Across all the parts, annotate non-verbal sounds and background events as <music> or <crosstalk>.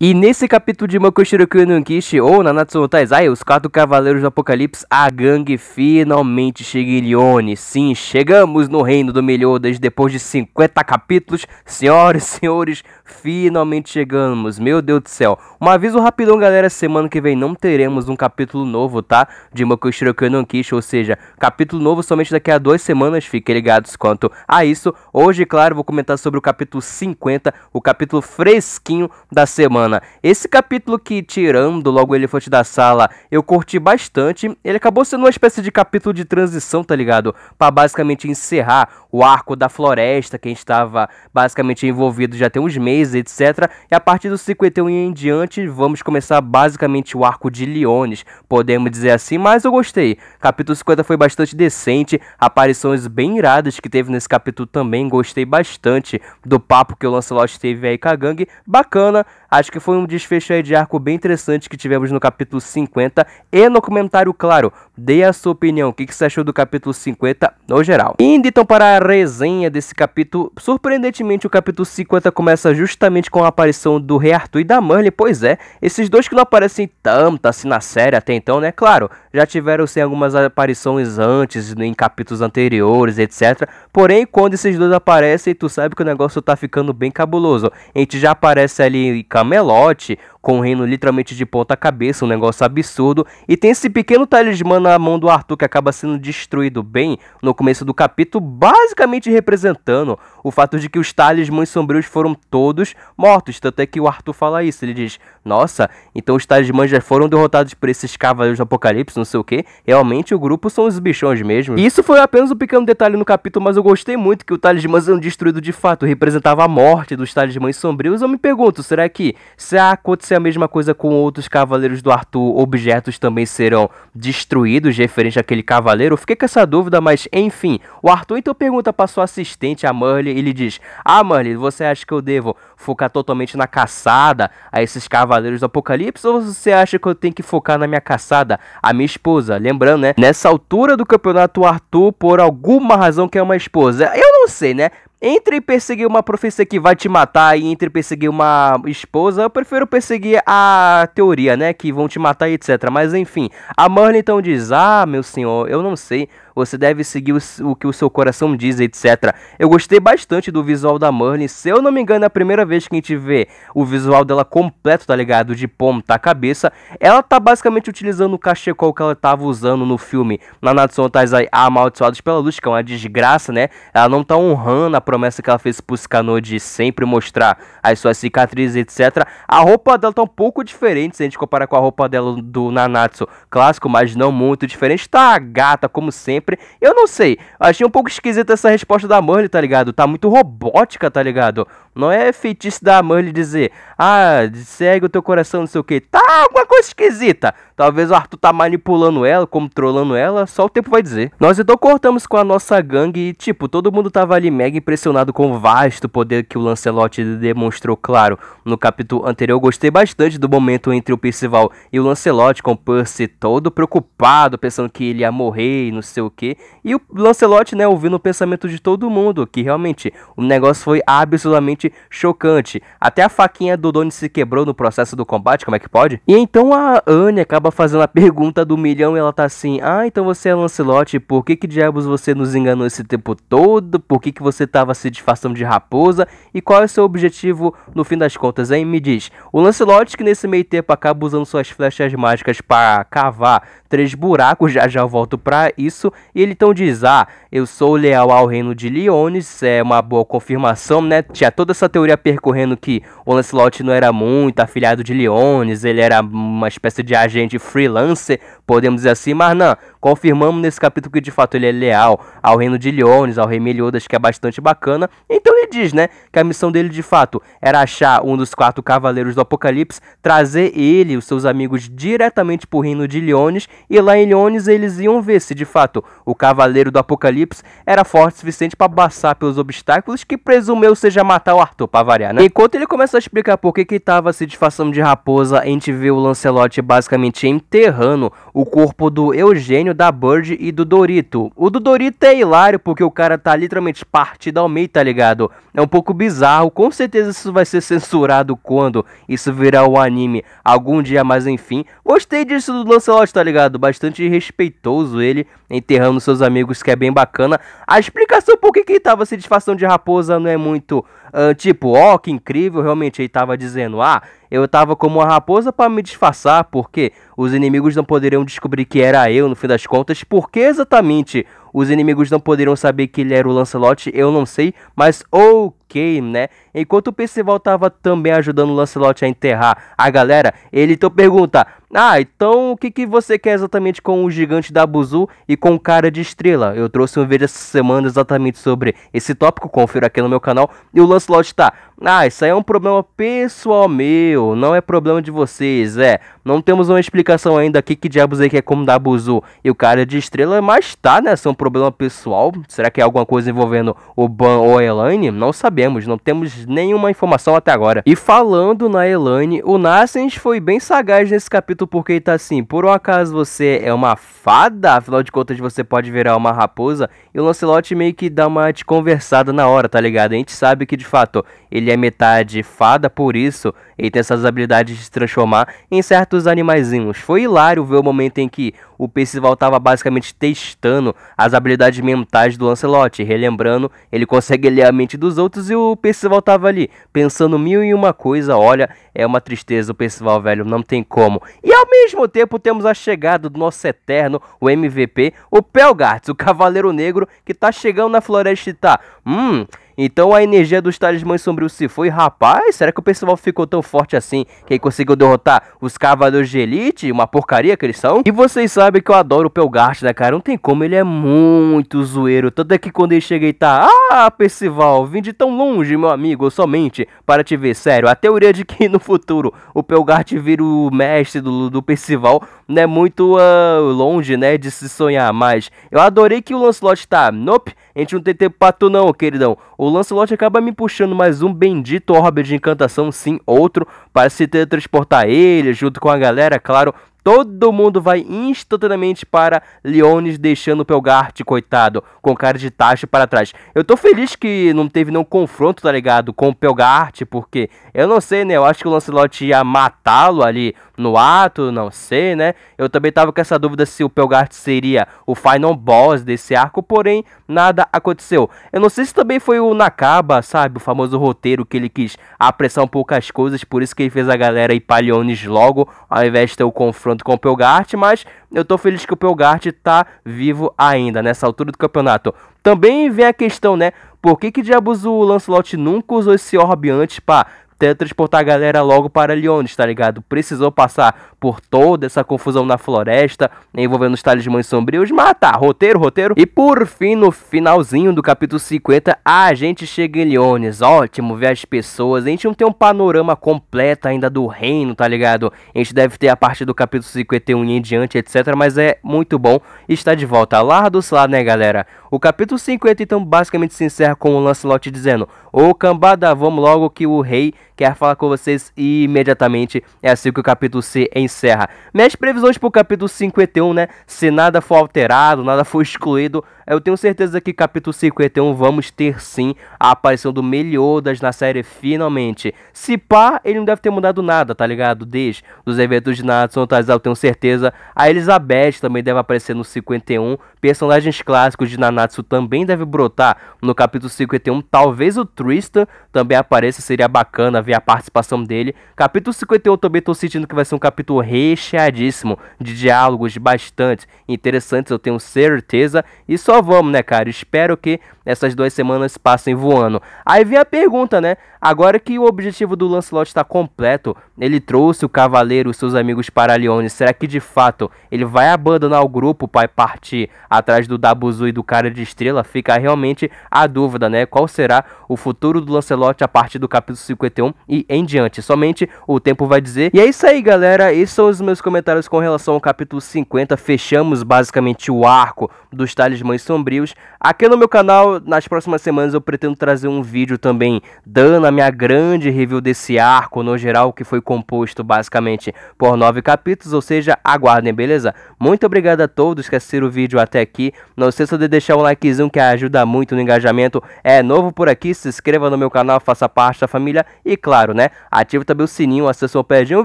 E nesse capítulo de Mokushiroku no Kishi ou Nanatsu no Taizai, os quatro cavaleiros do apocalipse, a gangue finalmente chega em Lione. Sim, chegamos no reino do Meliodas depois de 50 capítulos. Senhoras e senhores, finalmente chegamos. Meu Deus do céu. Um aviso rapidão, galera, semana que vem não teremos um capítulo novo, tá? De Mokushiroku no Kishi, ou seja, capítulo novo somente daqui a duas semanas. Fiquem ligados quanto a isso. Hoje, claro, vou comentar sobre o capítulo 50, o capítulo fresquinho da semana. Esse capítulo que, tirando logo ele foi da sala, eu curti bastante. Ele acabou sendo uma espécie de capítulo de transição, tá ligado? Para basicamente encerrar o arco da floresta, que a gente estava basicamente envolvido já tem uns meses, etc. E a partir do 51 em diante, vamos começar basicamente o arco de Leones, podemos dizer assim, mas eu gostei. Capítulo 50 foi bastante decente, aparições bem iradas que teve nesse capítulo também, gostei bastante do papo que o Lancelot teve aí com a gangue. Bacana, acho que que foi um desfecho aí de arco bem interessante que tivemos no capítulo 50 e no comentário, claro, dê a sua opinião, o que, que você achou do capítulo 50 no geral. Indo então para a resenha desse capítulo, surpreendentemente o capítulo 50 começa justamente com a aparição do Rei Arthur e da Marley, pois é, esses dois que não aparecem tanto assim na série até então, né, claro, já tiveram sim algumas aparições antes, em capítulos anteriores, etc. Porém, quando esses dois aparecem, tu sabe que o negócio tá ficando bem cabuloso. A gente já aparece ali em Camelote, com o reino literalmente de ponta cabeça, um negócio absurdo. E tem esse pequeno talismã na mão do Arthur que acaba sendo destruído bem no começo do capítulo, basicamente representando o fato de que os talismãs sombrios foram todos mortos. Tanto é que o Arthur fala isso, ele diz, nossa, então os talismãs já foram derrotados por esses cavaleiros do apocalipse, não sei o que. Realmente o grupo são os bichões mesmo. E isso foi apenas um pequeno detalhe no capítulo, mas eu gostei muito que o talismã sendo destruído de fato representava a morte dos talismãs sombrios. Eu me pergunto, será que se acontecer a mesma coisa com outros Cavaleiros do Arthur, objetos também serão destruídos referente àquele cavaleiro. Eu fiquei com essa dúvida, mas enfim. O Arthur então pergunta para sua assistente, a Merle, e ele diz: Ah, Merle, você acha que eu devo focar totalmente na caçada a esses Cavaleiros do Apocalipse? Ou você acha que eu tenho que focar na minha caçada, a minha esposa? Lembrando, né? Nessa altura do campeonato, o Arthur, por alguma razão, quer uma esposa. Eu não sei, né? entre perseguir uma profecia que vai te matar e entre perseguir uma esposa, eu prefiro perseguir a teoria, né? Que vão te matar e etc. Mas enfim, a Merlin então diz: Ah, meu senhor, eu não sei você deve seguir o, o que o seu coração diz, etc. Eu gostei bastante do visual da Merlin. Se eu não me engano, é a primeira vez que a gente vê o visual dela completo, tá ligado? De ponta tá? a cabeça. Ela tá basicamente utilizando o cachecol que ela tava usando no filme Nanatsu no Taizai Amaldiçoados pela Luz, que é uma desgraça, né? Ela não tá honrando a promessa que ela fez pro Scanor de sempre mostrar as suas cicatrizes, etc. A roupa dela tá um pouco diferente se a gente comparar com a roupa dela do Nanatsu clássico, mas não muito diferente. Tá gata, como sempre sempre. Eu não sei. Achei um pouco esquisita essa resposta da Merle, tá ligado? Tá muito robótica, tá ligado? Não é feitiço da Merle dizer, ah, segue o teu coração, não sei o que. Tá alguma coisa esquisita. Talvez o Arthur tá manipulando ela, controlando ela, só o tempo vai dizer. Nós então cortamos com a nossa gangue e, tipo, todo mundo tava ali mega impressionado com o vasto poder que o Lancelot demonstrou, claro, no capítulo anterior. Eu gostei bastante do momento entre o Percival e o Lancelot, com o Percy todo preocupado, pensando que ele ia morrer e não sei o quê. E o Lancelot, né, ouvindo o pensamento de todo mundo, que realmente o negócio foi absolutamente chocante. Até a faquinha do Doni se quebrou no processo do combate, como é que pode? E então a Anne acaba fazendo a pergunta do milhão e ela tá assim: Ah, então você é Lancelot, por que que diabos você nos enganou esse tempo todo? Por que que você tava se disfarçando de raposa? E qual é o seu objetivo no fim das contas, hein? Me diz. O Lancelot, que nesse meio tempo acaba usando suas flechas mágicas para cavar três buracos, já já volto para isso. E ele então diz: Ah, eu sou leal ao reino de Leones é uma boa confirmação, né? Tinha toda essa teoria percorrendo que o Lancelot não era muito afiliado de Leones ele era uma espécie de agente freelancer, podemos dizer assim, mas não, confirmamos nesse capítulo que de fato ele é leal ao reino de Leones ao rei Meliodas, que é bastante bacana. Então ele diz, né, que a missão dele de fato era achar um dos quatro cavaleiros do Apocalipse, trazer ele e os seus amigos diretamente pro reino de Leones e lá em Liones eles iam ver se de fato o Cavaleiro do Apocalipse era forte o suficiente para passar pelos obstáculos que presumeu seja matar o Arthur pra variar, né? Enquanto ele começa a explicar por que que tava se disfarçando de raposa, a gente vê o Lancelot basicamente enterrando o corpo do Eugênio, da Bird e do Dorito. O do Dorito é hilário porque o cara tá literalmente partido ao meio, tá ligado? É um pouco bizarro, com certeza isso vai ser censurado quando isso virar um anime algum dia, mas enfim. Gostei disso do Lancelot, tá ligado? bastante respeitoso ele, enterrando seus amigos, que é bem bacana. A explicação por que, que ele tava se disfarçando de raposa não é muito uh, tipo, ó, oh, que incrível, realmente ele tava dizendo, ah, eu tava como uma raposa para me disfarçar, porque os inimigos não poderiam descobrir que era eu, no fim das contas, porque exatamente os inimigos não poderiam saber que ele era o Lancelot, eu não sei, mas ok, né? Enquanto o Percival tava também ajudando o Lancelot a enterrar a galera, ele então pergunta: Ah, então o que, que você quer exatamente com o gigante da Buzu e com o cara de estrela? Eu trouxe um vídeo essa semana exatamente sobre esse tópico, confira aqui no meu canal. E o Lancelot tá. Ah, isso aí é um problema pessoal meu, não é problema de vocês, é. Não temos uma explicação ainda aqui que diabos aí é que é como dar Buzu e o cara é de estrela, mas tá, né? Isso é um problema pessoal. Será que é alguma coisa envolvendo o Ban ou a Elaine? Não sabemos, não temos nenhuma informação até agora. E falando na Elaine, o Nascens foi bem sagaz nesse capítulo porque ele tá assim: por um acaso você é uma fada, afinal de contas você pode virar uma raposa. E o Lancelot meio que dá uma conversada na hora, tá ligado? A gente sabe que de fato ele ele é metade fada, por isso ele tem essas habilidades de se transformar em certos animaizinhos. Foi hilário ver o momento em que o Percival estava basicamente testando as habilidades mentais do Lancelot. Relembrando, ele consegue ler a mente dos outros e o Percival estava ali pensando mil e uma coisa. Olha, é uma tristeza o Percival, velho, não tem como. E ao mesmo tempo temos a chegada do nosso eterno, o MVP, o Pelgartz, o Cavaleiro Negro, que tá chegando na floresta e tá... Hum... Então a energia dos talismãs sombrios se foi. Rapaz, será que o pessoal ficou tão forte assim que ele conseguiu derrotar os cavaleiros de elite? Uma porcaria que eles são? E vocês sabem que eu adoro o Pelgarte, né, cara? Não tem como, ele é muito zoeiro. Tanto é que quando ele chega e tá... Ah, Percival, vim de tão longe, meu amigo, somente para te ver. Sério, a teoria de que no futuro o Pelgarte vira o mestre do, do Percival não é muito uh, longe, né, de se sonhar. Mas eu adorei que o Lancelot tá... Nope, a gente não tem tempo pra tu não, queridão. O o Lancelot acaba me puxando mais um bendito orbe de encantação, sim, outro, para se teletransportar ele, junto com a galera, claro, Todo mundo vai instantaneamente para Leones, deixando o Pelgart, coitado, com cara de tacho para trás. Eu tô feliz que não teve nenhum confronto, tá ligado, com o Pelgart, porque eu não sei, né? Eu acho que o Lancelot ia matá-lo ali no ato, não sei, né? Eu também tava com essa dúvida se o Pelgart seria o final boss desse arco, porém nada aconteceu. Eu não sei se também foi o Nakaba, sabe, o famoso roteiro que ele quis apressar um pouco as coisas, por isso que ele fez a galera ir para Leones logo, ao invés de ter o confronto com o Pelgart, mas eu tô feliz que o Pelgart tá vivo ainda nessa altura do campeonato. Também vem a questão, né? Por que, que diabos o Lancelot nunca usou esse orbe antes para teletransportar a galera logo para Leones, tá ligado? Precisou passar por toda essa confusão na floresta, envolvendo os talismãs sombrios, matar, roteiro, roteiro. E por fim, no finalzinho do capítulo 50, a gente chega em Leones. Ótimo ver as pessoas. A gente não tem um panorama completo ainda do reino, tá ligado? A gente deve ter a parte do capítulo 51 em diante, etc, mas é muito bom estar de volta. Lardos lá, né, galera? O capítulo 50 então basicamente se encerra com o Lancelot dizendo: Ô cambada, vamos logo que o rei quer falar com vocês imediatamente. É assim que o capítulo se encerra. Minhas previsões para o capítulo 51, né? Se nada for alterado, nada for <laughs> excluído, eu tenho certeza que capítulo 51 vamos ter sim a aparição do Meliodas na série finalmente. Se pá, ele não deve ter mudado nada, tá ligado? Desde os eventos de Natsu tá Tazal, tenho certeza. A Elizabeth também deve aparecer no 51. Personagens clássicos de Naná Natsu também deve brotar no capítulo 51. Talvez o Tristan também apareça, seria bacana ver a participação dele. Capítulo 51 também estou sentindo que vai ser um capítulo recheadíssimo de diálogos bastante interessantes, eu tenho certeza. E só vamos, né, cara? Espero que essas duas semanas passem voando. Aí vem a pergunta, né? Agora que o objetivo do Lancelot está completo, ele trouxe o cavaleiro e seus amigos para Leone, será que de fato ele vai abandonar o grupo para partir atrás do Dabuzu e do cara de estrela? Fica realmente a dúvida, né? Qual será o futuro do Lancelot a partir do capítulo 51 e em diante? Somente o tempo vai dizer. E é isso aí, galera. Esses são os meus comentários com relação ao capítulo 50. Fechamos basicamente o arco dos talismãs sombrios. Aqui no meu canal nas próximas semanas eu pretendo trazer um vídeo também dando a minha grande review desse arco no geral, que foi composto basicamente por nove capítulos, ou seja, aguardem, beleza? Muito obrigado a todos que assistiram o vídeo até aqui. Não esqueça de deixar um likezinho que ajuda muito no engajamento. É novo por aqui, se inscreva no meu canal, faça parte da família e, claro, né, ative também o sininho, acessou o perde um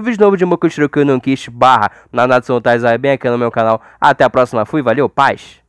vídeo novo de Mokushiroku no Kish barra na Tais Taizai bem aqui no meu canal. Até a próxima, fui, valeu, paz!